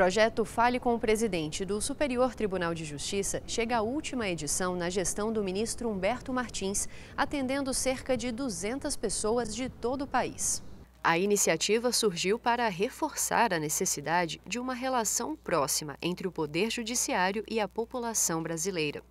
projeto Fale com o Presidente do Superior Tribunal de Justiça chega à última edição na gestão do ministro Humberto Martins, atendendo cerca de 200 pessoas de todo o país. A iniciativa surgiu para reforçar a necessidade de uma relação próxima entre o Poder Judiciário e a população brasileira.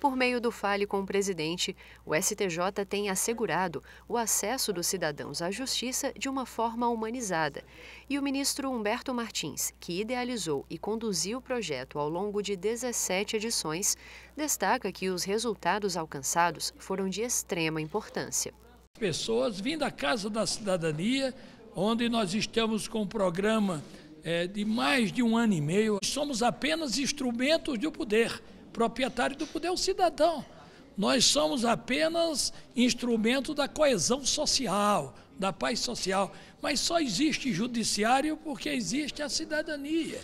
Por meio do Fale com o Presidente, o STJ tem assegurado o acesso dos cidadãos à justiça de uma forma humanizada. E o ministro Humberto Martins, que idealizou e conduziu o projeto ao longo de 17 edições, destaca que os resultados alcançados foram de extrema importância. Pessoas vindo à Casa da Cidadania, onde nós estamos com um programa é, de mais de um ano e meio. Somos apenas instrumentos do poder proprietário do poder é o cidadão. Nós somos apenas instrumento da coesão social, da paz social. Mas só existe judiciário porque existe a cidadania.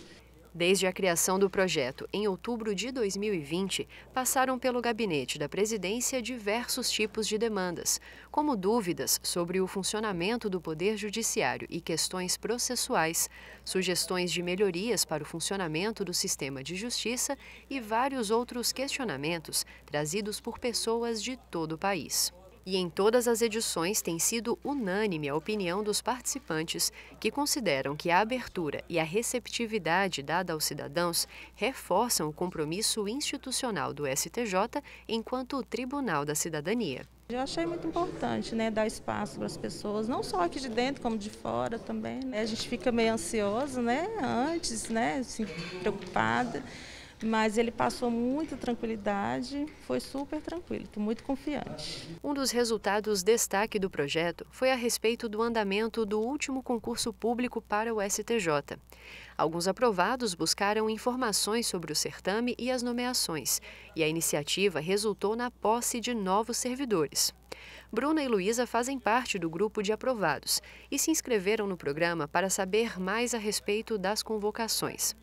Desde a criação do projeto, em outubro de 2020, passaram pelo gabinete da presidência diversos tipos de demandas, como dúvidas sobre o funcionamento do Poder Judiciário e questões processuais, sugestões de melhorias para o funcionamento do sistema de justiça e vários outros questionamentos trazidos por pessoas de todo o país e em todas as edições tem sido unânime a opinião dos participantes que consideram que a abertura e a receptividade dada aos cidadãos reforçam o compromisso institucional do STJ enquanto Tribunal da Cidadania. Eu achei muito importante né, dar espaço para as pessoas, não só aqui de dentro, como de fora também. Né? A gente fica meio ansioso né, antes, né, assim, preocupada mas ele passou muita tranquilidade, foi super tranquilo, estou muito confiante. Um dos resultados destaque do projeto foi a respeito do andamento do último concurso público para o STJ. Alguns aprovados buscaram informações sobre o certame e as nomeações, e a iniciativa resultou na posse de novos servidores. Bruna e Luísa fazem parte do grupo de aprovados e se inscreveram no programa para saber mais a respeito das convocações.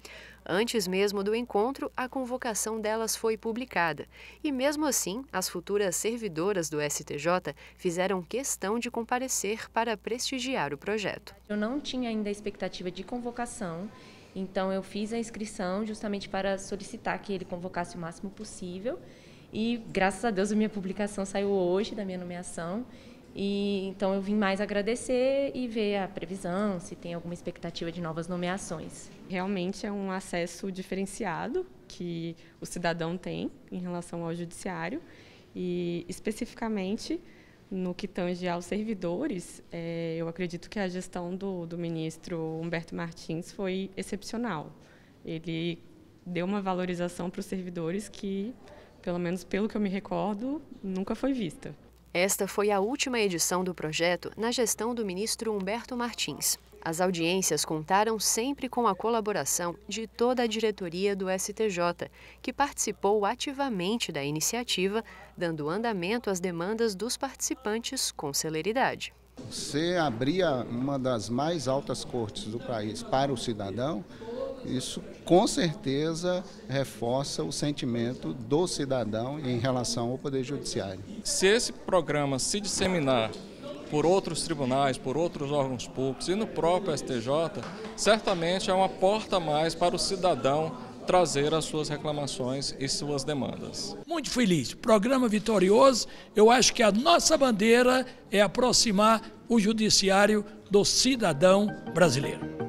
Antes mesmo do encontro, a convocação delas foi publicada, e mesmo assim, as futuras servidoras do STJ fizeram questão de comparecer para prestigiar o projeto. Eu não tinha ainda a expectativa de convocação, então eu fiz a inscrição justamente para solicitar que ele convocasse o máximo possível. E graças a Deus a minha publicação saiu hoje da minha nomeação. E então eu vim mais agradecer e ver a previsão, se tem alguma expectativa de novas nomeações. Realmente é um acesso diferenciado que o cidadão tem em relação ao judiciário e especificamente no que tange aos servidores, é, eu acredito que a gestão do, do ministro Humberto Martins foi excepcional. Ele deu uma valorização para os servidores que pelo menos pelo que eu me recordo, nunca foi vista. Esta foi a última edição do projeto na gestão do ministro Humberto Martins. As audiências contaram sempre com a colaboração de toda a diretoria do STJ, que participou ativamente da iniciativa, dando andamento às demandas dos participantes com celeridade. Você abria uma das mais altas cortes do país para o cidadão isso com certeza reforça o sentimento do cidadão em relação ao Poder Judiciário. Se esse programa se disseminar por outros tribunais, por outros órgãos públicos e no próprio STJ, certamente é uma porta a mais para o cidadão trazer as suas reclamações e suas demandas. Muito feliz, programa vitorioso. Eu acho que a nossa bandeira é aproximar o judiciário do cidadão brasileiro.